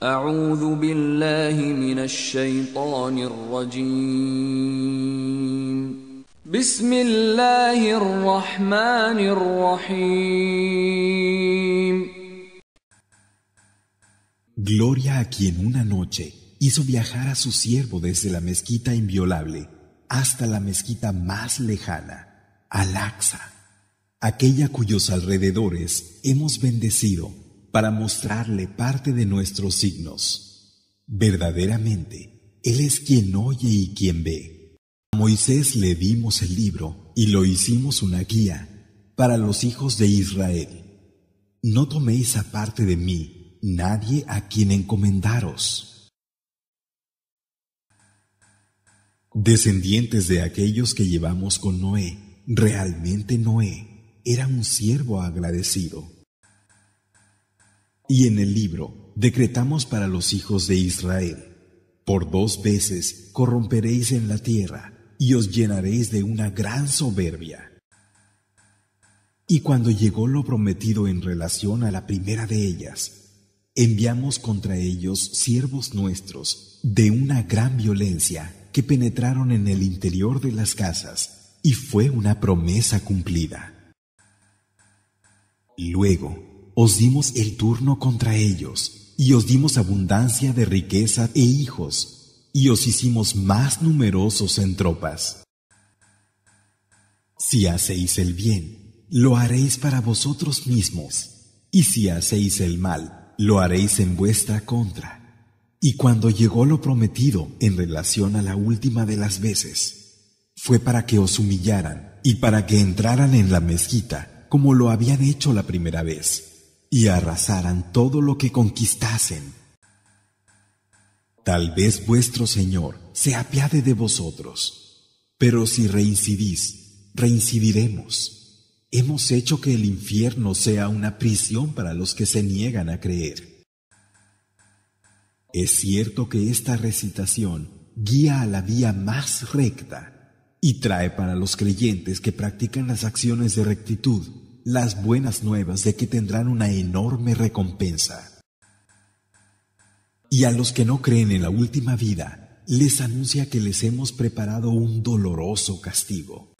Gloria a quien una noche hizo viajar a su siervo desde la mezquita inviolable hasta la mezquita más lejana, Al-Aqsa, aquella cuyos alrededores hemos bendecido para mostrarle parte de nuestros signos. Verdaderamente, Él es quien oye y quien ve. A Moisés le dimos el libro y lo hicimos una guía para los hijos de Israel. No toméis aparte de mí nadie a quien encomendaros. Descendientes de aquellos que llevamos con Noé, realmente Noé era un siervo agradecido. Y en el libro decretamos para los hijos de Israel, por dos veces corromperéis en la tierra y os llenaréis de una gran soberbia. Y cuando llegó lo prometido en relación a la primera de ellas, enviamos contra ellos siervos nuestros de una gran violencia que penetraron en el interior de las casas, y fue una promesa cumplida. Luego, os dimos el turno contra ellos, y os dimos abundancia de riqueza e hijos, y os hicimos más numerosos en tropas. Si hacéis el bien, lo haréis para vosotros mismos, y si hacéis el mal, lo haréis en vuestra contra. Y cuando llegó lo prometido en relación a la última de las veces, fue para que os humillaran y para que entraran en la mezquita como lo habían hecho la primera vez y arrasaran todo lo que conquistasen. Tal vez vuestro Señor se apiade de vosotros, pero si reincidís, reincidiremos. Hemos hecho que el infierno sea una prisión para los que se niegan a creer. Es cierto que esta recitación guía a la vía más recta y trae para los creyentes que practican las acciones de rectitud las buenas nuevas de que tendrán una enorme recompensa. Y a los que no creen en la última vida, les anuncia que les hemos preparado un doloroso castigo.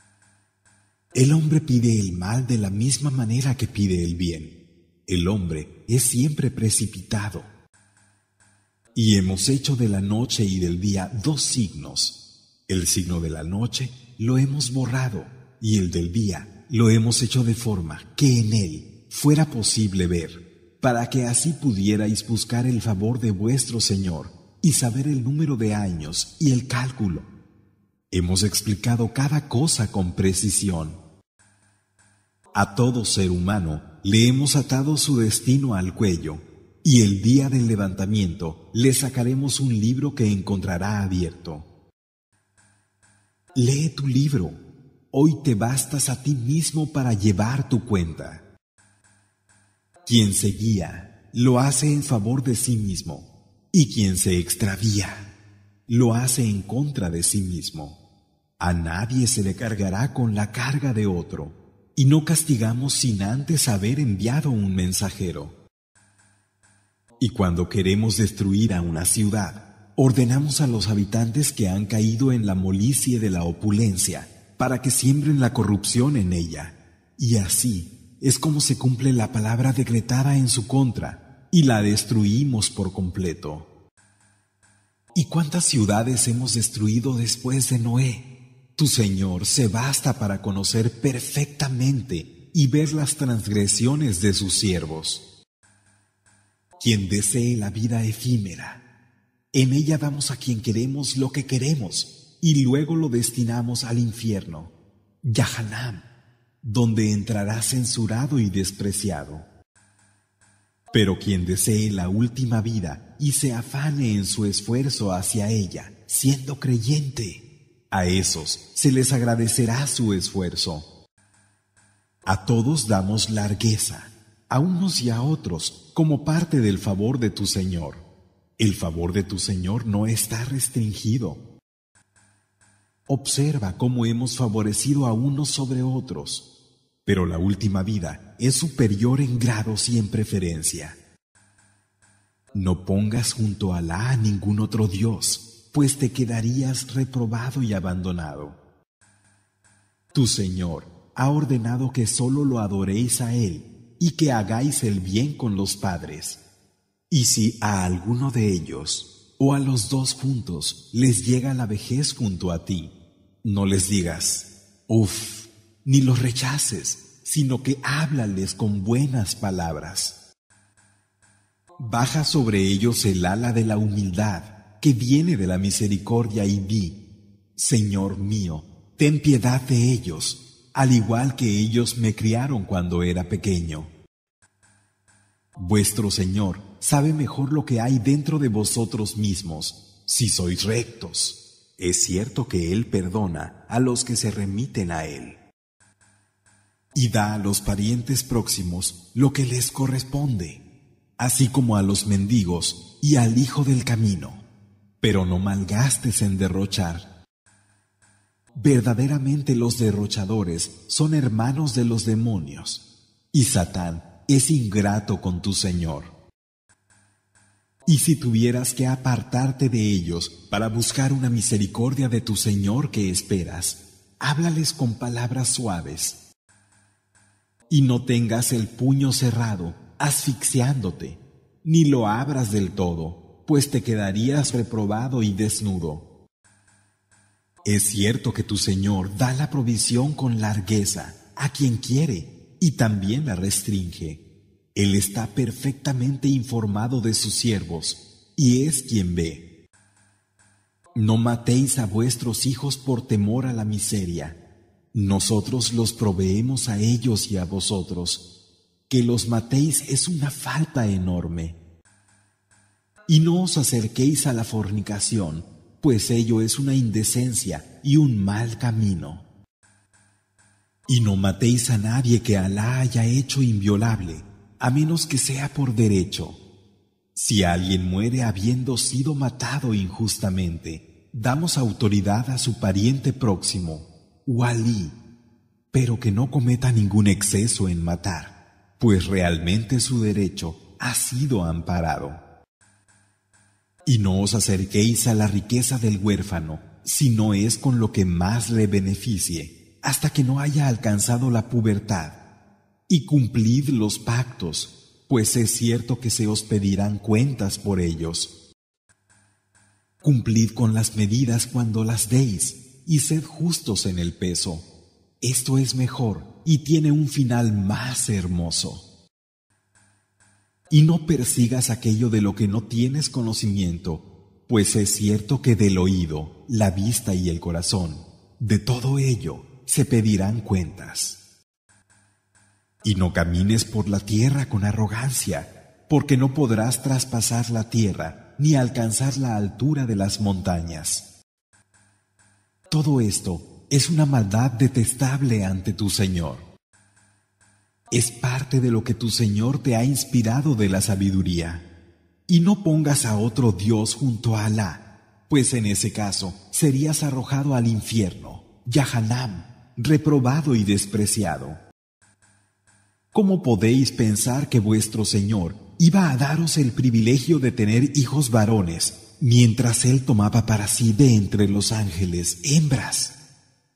El hombre pide el mal de la misma manera que pide el bien. El hombre es siempre precipitado. Y hemos hecho de la noche y del día dos signos. El signo de la noche lo hemos borrado y el del día lo hemos hecho de forma que en él fuera posible ver, para que así pudierais buscar el favor de vuestro Señor y saber el número de años y el cálculo. Hemos explicado cada cosa con precisión. A todo ser humano le hemos atado su destino al cuello, y el día del levantamiento le sacaremos un libro que encontrará abierto. Lee tu libro hoy te bastas a ti mismo para llevar tu cuenta. Quien se guía, lo hace en favor de sí mismo, y quien se extravía, lo hace en contra de sí mismo. A nadie se le cargará con la carga de otro, y no castigamos sin antes haber enviado un mensajero. Y cuando queremos destruir a una ciudad, ordenamos a los habitantes que han caído en la molicie de la opulencia, para que siembren la corrupción en ella. Y así es como se cumple la palabra decretada en su contra, y la destruimos por completo. ¿Y cuántas ciudades hemos destruido después de Noé? Tu Señor se basta para conocer perfectamente y ver las transgresiones de sus siervos. Quien desee la vida efímera, en ella damos a quien queremos lo que queremos y luego lo destinamos al infierno, Yahanam, donde entrará censurado y despreciado. Pero quien desee la última vida y se afane en su esfuerzo hacia ella, siendo creyente, a esos se les agradecerá su esfuerzo. A todos damos largueza, a unos y a otros, como parte del favor de tu Señor. El favor de tu Señor no está restringido. Observa cómo hemos favorecido a unos sobre otros, pero la última vida es superior en grados y en preferencia. No pongas junto a Alá a ningún otro Dios, pues te quedarías reprobado y abandonado. Tu Señor ha ordenado que sólo lo adoréis a Él y que hagáis el bien con los padres. Y si a alguno de ellos o a los dos juntos les llega la vejez junto a ti, no les digas, uff, ni los rechaces, sino que háblales con buenas palabras. Baja sobre ellos el ala de la humildad que viene de la misericordia y di, Señor mío, ten piedad de ellos, al igual que ellos me criaron cuando era pequeño. Vuestro Señor sabe mejor lo que hay dentro de vosotros mismos, si sois rectos. Es cierto que Él perdona a los que se remiten a Él. Y da a los parientes próximos lo que les corresponde, así como a los mendigos y al hijo del camino. Pero no malgastes en derrochar. Verdaderamente los derrochadores son hermanos de los demonios, y Satán es ingrato con tu Señor. Y si tuvieras que apartarte de ellos para buscar una misericordia de tu Señor que esperas, háblales con palabras suaves. Y no tengas el puño cerrado, asfixiándote, ni lo abras del todo, pues te quedarías reprobado y desnudo. Es cierto que tu Señor da la provisión con largueza a quien quiere y también la restringe. Él está perfectamente informado de sus siervos, y es quien ve. No matéis a vuestros hijos por temor a la miseria. Nosotros los proveemos a ellos y a vosotros. Que los matéis es una falta enorme. Y no os acerquéis a la fornicación, pues ello es una indecencia y un mal camino. Y no matéis a nadie que Alá haya hecho inviolable a menos que sea por derecho. Si alguien muere habiendo sido matado injustamente, damos autoridad a su pariente próximo, Wali, pero que no cometa ningún exceso en matar, pues realmente su derecho ha sido amparado. Y no os acerquéis a la riqueza del huérfano, si no es con lo que más le beneficie, hasta que no haya alcanzado la pubertad y cumplid los pactos, pues es cierto que se os pedirán cuentas por ellos. Cumplid con las medidas cuando las deis, y sed justos en el peso. Esto es mejor y tiene un final más hermoso. Y no persigas aquello de lo que no tienes conocimiento, pues es cierto que del oído, la vista y el corazón, de todo ello se pedirán cuentas. Y no camines por la tierra con arrogancia, porque no podrás traspasar la tierra ni alcanzar la altura de las montañas. Todo esto es una maldad detestable ante tu Señor. Es parte de lo que tu Señor te ha inspirado de la sabiduría. Y no pongas a otro Dios junto a Alá, pues en ese caso serías arrojado al infierno, Yahanam, reprobado y despreciado. ¿Cómo podéis pensar que vuestro Señor iba a daros el privilegio de tener hijos varones mientras Él tomaba para sí de entre los ángeles hembras?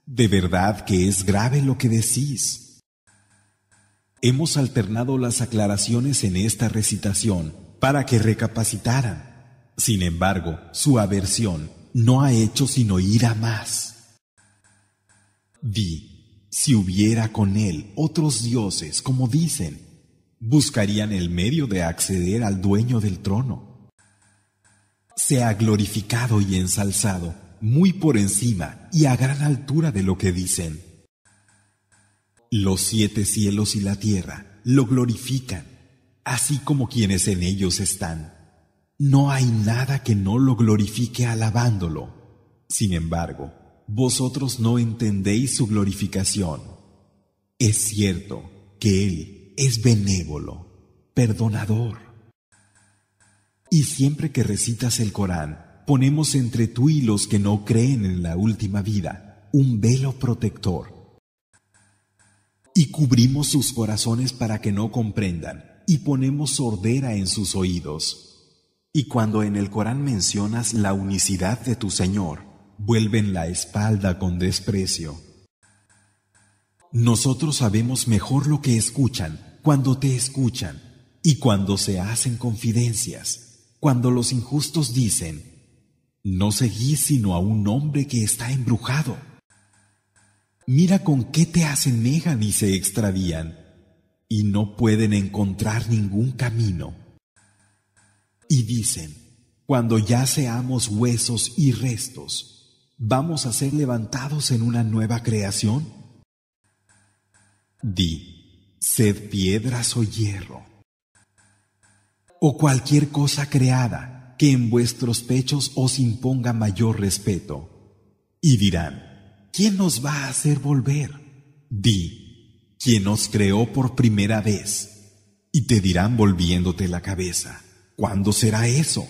De verdad que es grave lo que decís. Hemos alternado las aclaraciones en esta recitación para que recapacitaran. Sin embargo, su aversión no ha hecho sino ir a más. Vi si hubiera con él otros dioses, como dicen, buscarían el medio de acceder al dueño del trono. Sea glorificado y ensalzado, muy por encima y a gran altura de lo que dicen. Los siete cielos y la tierra lo glorifican, así como quienes en ellos están. No hay nada que no lo glorifique alabándolo. Sin embargo, vosotros no entendéis su glorificación. Es cierto que Él es benévolo, perdonador. Y siempre que recitas el Corán, ponemos entre tú y los que no creen en la última vida un velo protector. Y cubrimos sus corazones para que no comprendan, y ponemos sordera en sus oídos. Y cuando en el Corán mencionas la unicidad de tu Señor, vuelven la espalda con desprecio. Nosotros sabemos mejor lo que escuchan cuando te escuchan y cuando se hacen confidencias, cuando los injustos dicen, no seguís sino a un hombre que está embrujado. Mira con qué te asemejan y se extravían, y no pueden encontrar ningún camino. Y dicen, cuando ya seamos huesos y restos, ¿vamos a ser levantados en una nueva creación? Di, sed piedras o hierro, o cualquier cosa creada que en vuestros pechos os imponga mayor respeto. Y dirán, ¿quién nos va a hacer volver? Di, quien os creó por primera vez. Y te dirán volviéndote la cabeza, ¿cuándo será eso?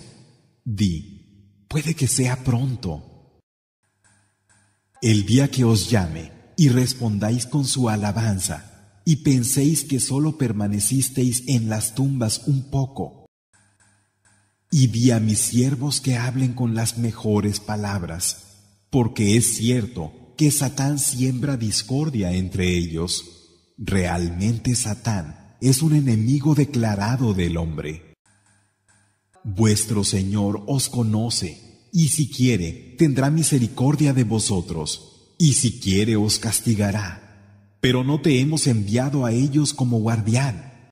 Di, puede que sea pronto. El día que os llame y respondáis con su alabanza y penséis que sólo permanecisteis en las tumbas un poco. Y di a mis siervos que hablen con las mejores palabras, porque es cierto que Satán siembra discordia entre ellos. Realmente Satán es un enemigo declarado del hombre. Vuestro Señor os conoce y si quiere, tendrá misericordia de vosotros, y si quiere, os castigará. Pero no te hemos enviado a ellos como guardián.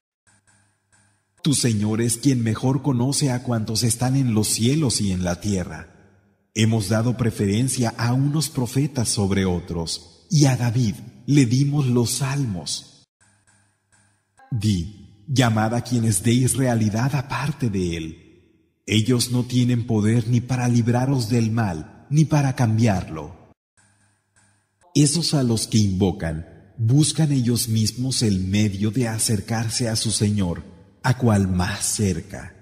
Tu Señor es quien mejor conoce a cuantos están en los cielos y en la tierra. Hemos dado preferencia a unos profetas sobre otros, y a David le dimos los salmos. Di, llamad a quienes deis realidad aparte de él ellos no tienen poder ni para libraros del mal, ni para cambiarlo. Esos a los que invocan, buscan ellos mismos el medio de acercarse a su Señor, a cual más cerca.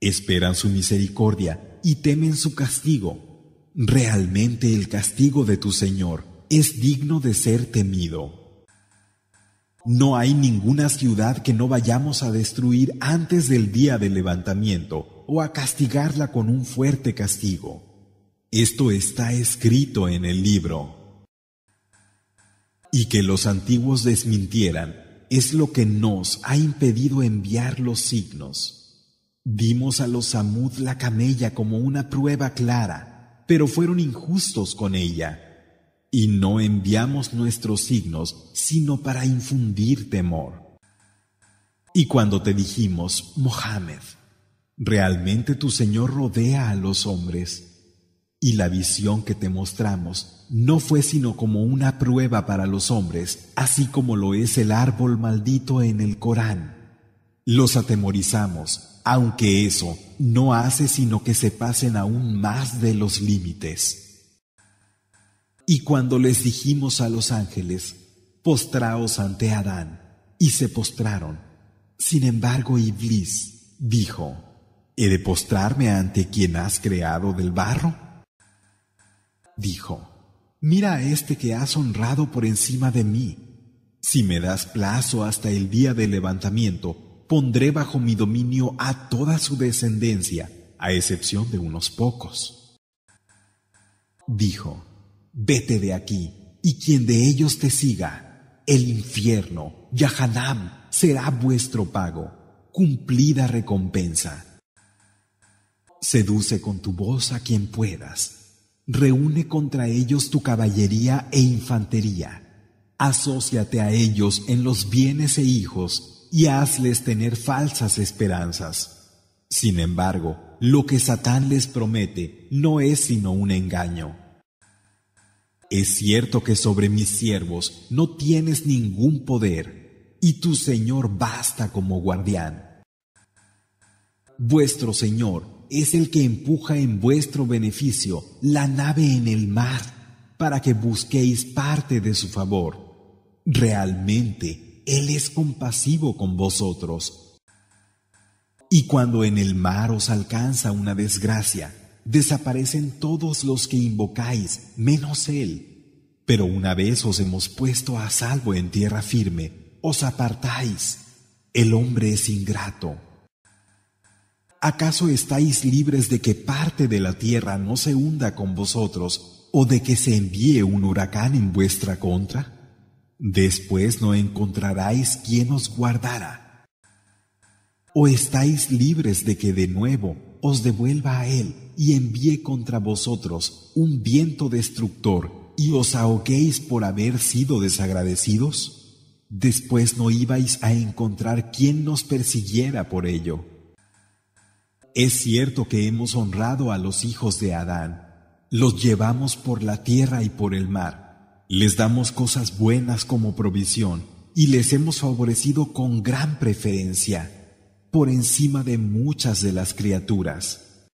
Esperan su misericordia y temen su castigo. Realmente el castigo de tu Señor es digno de ser temido. No hay ninguna ciudad que no vayamos a destruir antes del día del levantamiento, o a castigarla con un fuerte castigo. Esto está escrito en el libro. Y que los antiguos desmintieran es lo que nos ha impedido enviar los signos. Dimos a los Samud la camella como una prueba clara, pero fueron injustos con ella. Y no enviamos nuestros signos sino para infundir temor. Y cuando te dijimos, Mohammed, Realmente tu Señor rodea a los hombres, y la visión que te mostramos no fue sino como una prueba para los hombres, así como lo es el árbol maldito en el Corán. Los atemorizamos, aunque eso no hace sino que se pasen aún más de los límites. Y cuando les dijimos a los ángeles, postraos ante Adán, y se postraron. Sin embargo, Iblis dijo, ¿He de postrarme ante quien has creado del barro? Dijo, Mira a este que has honrado por encima de mí. Si me das plazo hasta el día del levantamiento, pondré bajo mi dominio a toda su descendencia, a excepción de unos pocos. Dijo, Vete de aquí, y quien de ellos te siga, el infierno, Yahanam, será vuestro pago, cumplida recompensa. Seduce con tu voz a quien puedas. Reúne contra ellos tu caballería e infantería. Asociate a ellos en los bienes e hijos y hazles tener falsas esperanzas. Sin embargo, lo que Satán les promete no es sino un engaño. Es cierto que sobre mis siervos no tienes ningún poder, y tu Señor basta como guardián. Vuestro Señor es el que empuja en vuestro beneficio la nave en el mar para que busquéis parte de su favor. Realmente Él es compasivo con vosotros. Y cuando en el mar os alcanza una desgracia, desaparecen todos los que invocáis, menos Él. Pero una vez os hemos puesto a salvo en tierra firme, os apartáis. El hombre es ingrato. ¿Acaso estáis libres de que parte de la tierra no se hunda con vosotros o de que se envíe un huracán en vuestra contra? Después no encontraráis quien os guardara. ¿O estáis libres de que de nuevo os devuelva a él y envíe contra vosotros un viento destructor y os ahoguéis por haber sido desagradecidos? Después no ibais a encontrar quien nos persiguiera por ello. Es cierto que hemos honrado a los hijos de Adán, los llevamos por la tierra y por el mar, les damos cosas buenas como provisión y les hemos favorecido con gran preferencia, por encima de muchas de las criaturas.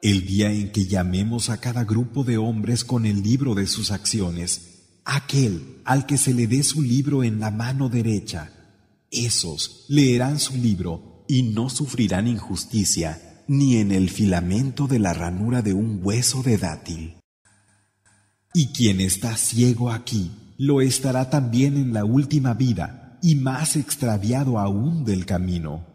El día en que llamemos a cada grupo de hombres con el libro de sus acciones, aquel al que se le dé su libro en la mano derecha, esos leerán su libro y no sufrirán injusticia ni en el filamento de la ranura de un hueso de dátil. Y quien está ciego aquí, lo estará también en la última vida, y más extraviado aún del camino.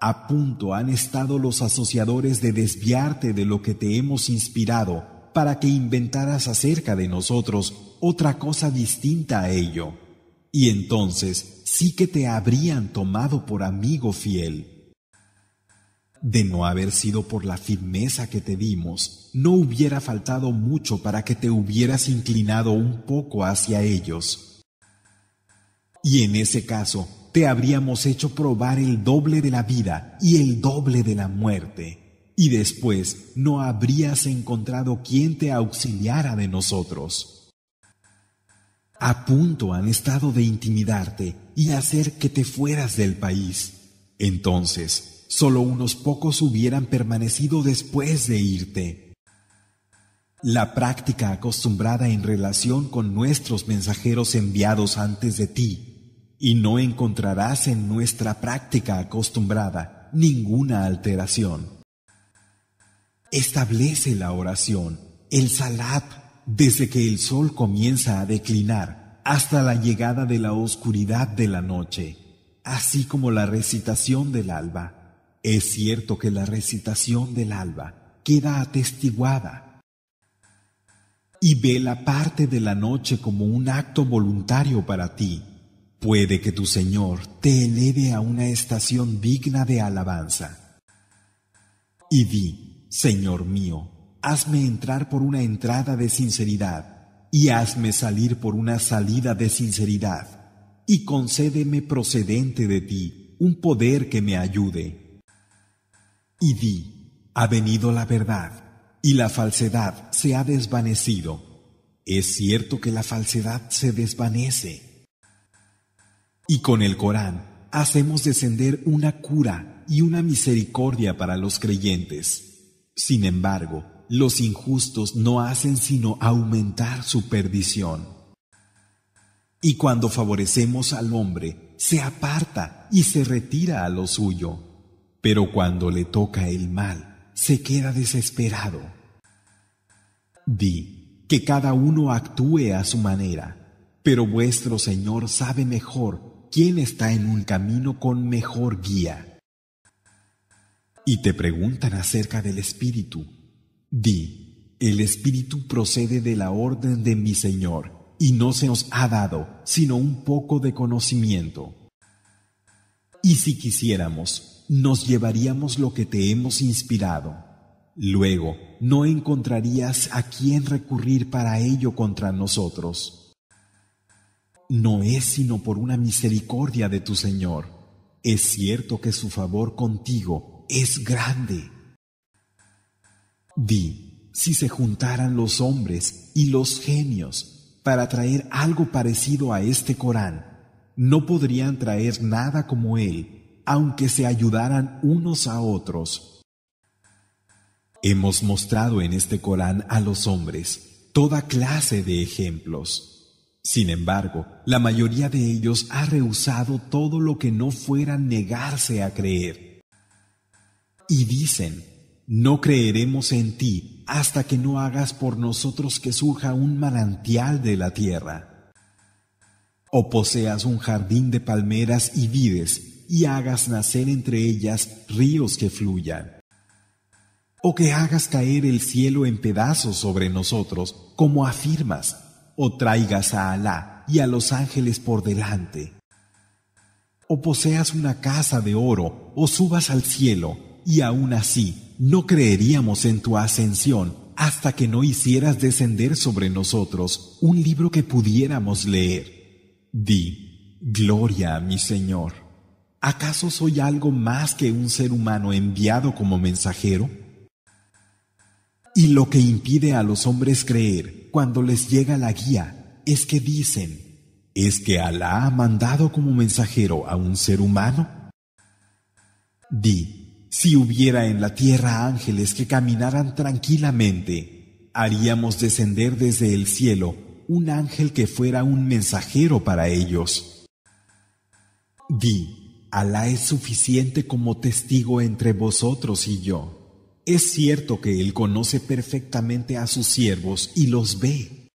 A punto han estado los asociadores de desviarte de lo que te hemos inspirado, para que inventaras acerca de nosotros otra cosa distinta a ello y entonces sí que te habrían tomado por amigo fiel. De no haber sido por la firmeza que te dimos, no hubiera faltado mucho para que te hubieras inclinado un poco hacia ellos. Y en ese caso, te habríamos hecho probar el doble de la vida y el doble de la muerte, y después no habrías encontrado quien te auxiliara de nosotros. A punto han estado de intimidarte y hacer que te fueras del país. Entonces, solo unos pocos hubieran permanecido después de irte. La práctica acostumbrada en relación con nuestros mensajeros enviados antes de ti, y no encontrarás en nuestra práctica acostumbrada ninguna alteración. Establece la oración, el salat desde que el sol comienza a declinar hasta la llegada de la oscuridad de la noche, así como la recitación del alba. Es cierto que la recitación del alba queda atestiguada. Y ve la parte de la noche como un acto voluntario para ti. Puede que tu Señor te eleve a una estación digna de alabanza. Y di, Señor mío, hazme entrar por una entrada de sinceridad y hazme salir por una salida de sinceridad y concédeme procedente de ti un poder que me ayude. Y di, ha venido la verdad y la falsedad se ha desvanecido. Es cierto que la falsedad se desvanece. Y con el Corán hacemos descender una cura y una misericordia para los creyentes. Sin embargo, los injustos no hacen sino aumentar su perdición. Y cuando favorecemos al hombre, se aparta y se retira a lo suyo, pero cuando le toca el mal, se queda desesperado. Di, que cada uno actúe a su manera, pero vuestro Señor sabe mejor quién está en un camino con mejor guía. Y te preguntan acerca del Espíritu Di, el espíritu procede de la orden de mi Señor, y no se nos ha dado sino un poco de conocimiento. Y si quisiéramos, nos llevaríamos lo que te hemos inspirado. Luego, no encontrarías a quién recurrir para ello contra nosotros. No es sino por una misericordia de tu Señor. Es cierto que su favor contigo es grande. Di, si se juntaran los hombres y los genios para traer algo parecido a este Corán, no podrían traer nada como él, aunque se ayudaran unos a otros. Hemos mostrado en este Corán a los hombres toda clase de ejemplos. Sin embargo, la mayoría de ellos ha rehusado todo lo que no fuera negarse a creer. Y dicen, no creeremos en ti hasta que no hagas por nosotros que surja un manantial de la tierra, o poseas un jardín de palmeras y vides, y hagas nacer entre ellas ríos que fluyan, o que hagas caer el cielo en pedazos sobre nosotros, como afirmas, o traigas a Alá y a los ángeles por delante, o poseas una casa de oro, o subas al cielo, y aún así, no creeríamos en tu ascensión hasta que no hicieras descender sobre nosotros un libro que pudiéramos leer. Di, Gloria a mi Señor. ¿Acaso soy algo más que un ser humano enviado como mensajero? Y lo que impide a los hombres creer cuando les llega la guía es que dicen, ¿es que Alá ha mandado como mensajero a un ser humano? Di, si hubiera en la tierra ángeles que caminaran tranquilamente, haríamos descender desde el cielo un ángel que fuera un mensajero para ellos. Di, Alá es suficiente como testigo entre vosotros y yo. Es cierto que Él conoce perfectamente a sus siervos y los ve.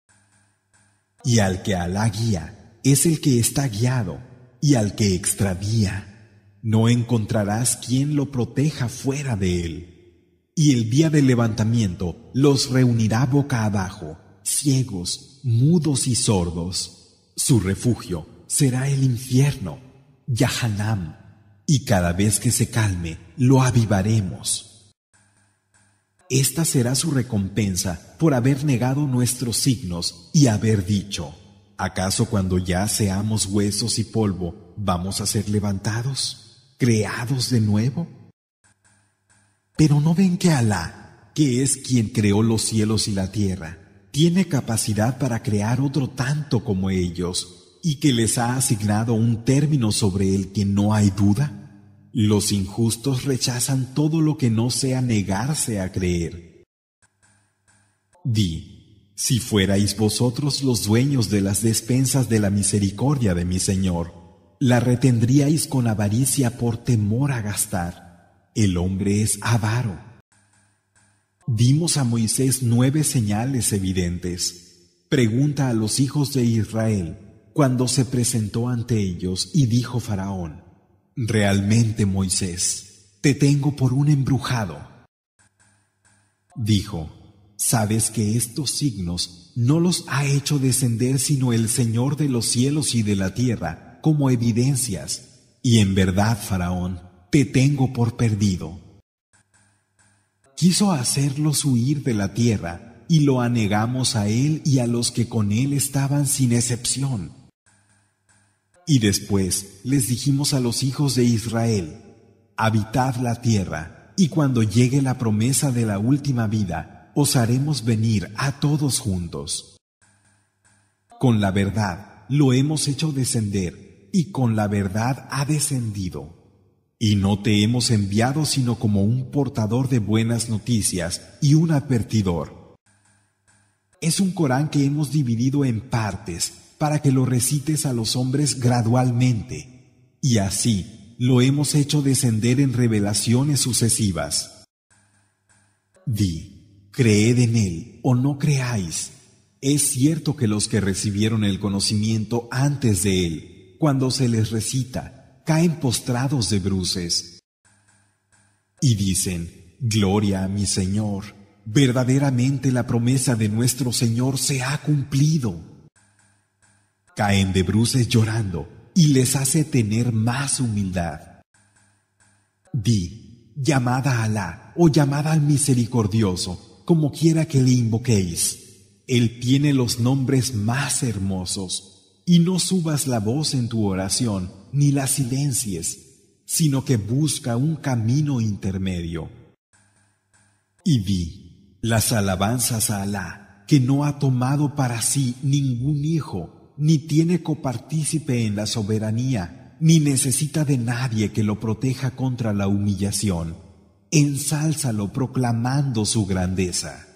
Y al que Alá guía, es el que está guiado, y al que extravía, no encontrarás quien lo proteja fuera de él. Y el día del levantamiento los reunirá boca abajo, ciegos, mudos y sordos. Su refugio será el infierno, Yahanam, y cada vez que se calme lo avivaremos. Esta será su recompensa por haber negado nuestros signos y haber dicho, ¿acaso cuando ya seamos huesos y polvo vamos a ser levantados? creados de nuevo? Pero no ven que Alá, que es quien creó los cielos y la tierra, tiene capacidad para crear otro tanto como ellos y que les ha asignado un término sobre el que no hay duda? Los injustos rechazan todo lo que no sea negarse a creer. Di, si fuerais vosotros los dueños de las despensas de la misericordia de mi Señor, la retendríais con avaricia por temor a gastar. El hombre es avaro. Dimos a Moisés nueve señales evidentes. Pregunta a los hijos de Israel cuando se presentó ante ellos y dijo Faraón, Realmente Moisés, te tengo por un embrujado. Dijo, Sabes que estos signos no los ha hecho descender sino el Señor de los cielos y de la tierra, como evidencias, y en verdad, Faraón, te tengo por perdido. Quiso hacerlos huir de la tierra, y lo anegamos a él y a los que con él estaban sin excepción. Y después les dijimos a los hijos de Israel, habitad la tierra, y cuando llegue la promesa de la última vida, os haremos venir a todos juntos. Con la verdad, lo hemos hecho descender y con la verdad ha descendido. Y no te hemos enviado sino como un portador de buenas noticias y un advertidor. Es un Corán que hemos dividido en partes para que lo recites a los hombres gradualmente. Y así lo hemos hecho descender en revelaciones sucesivas. Di, creed en él o no creáis. Es cierto que los que recibieron el conocimiento antes de él, cuando se les recita, caen postrados de bruces. Y dicen, Gloria a mi Señor, verdaderamente la promesa de nuestro Señor se ha cumplido. Caen de bruces llorando y les hace tener más humildad. Di, llamada a Alá o llamada al misericordioso, como quiera que le invoquéis. Él tiene los nombres más hermosos y no subas la voz en tu oración ni la silencies, sino que busca un camino intermedio. Y vi las alabanzas a Alá, que no ha tomado para sí ningún hijo, ni tiene copartícipe en la soberanía, ni necesita de nadie que lo proteja contra la humillación. Ensálzalo proclamando su grandeza.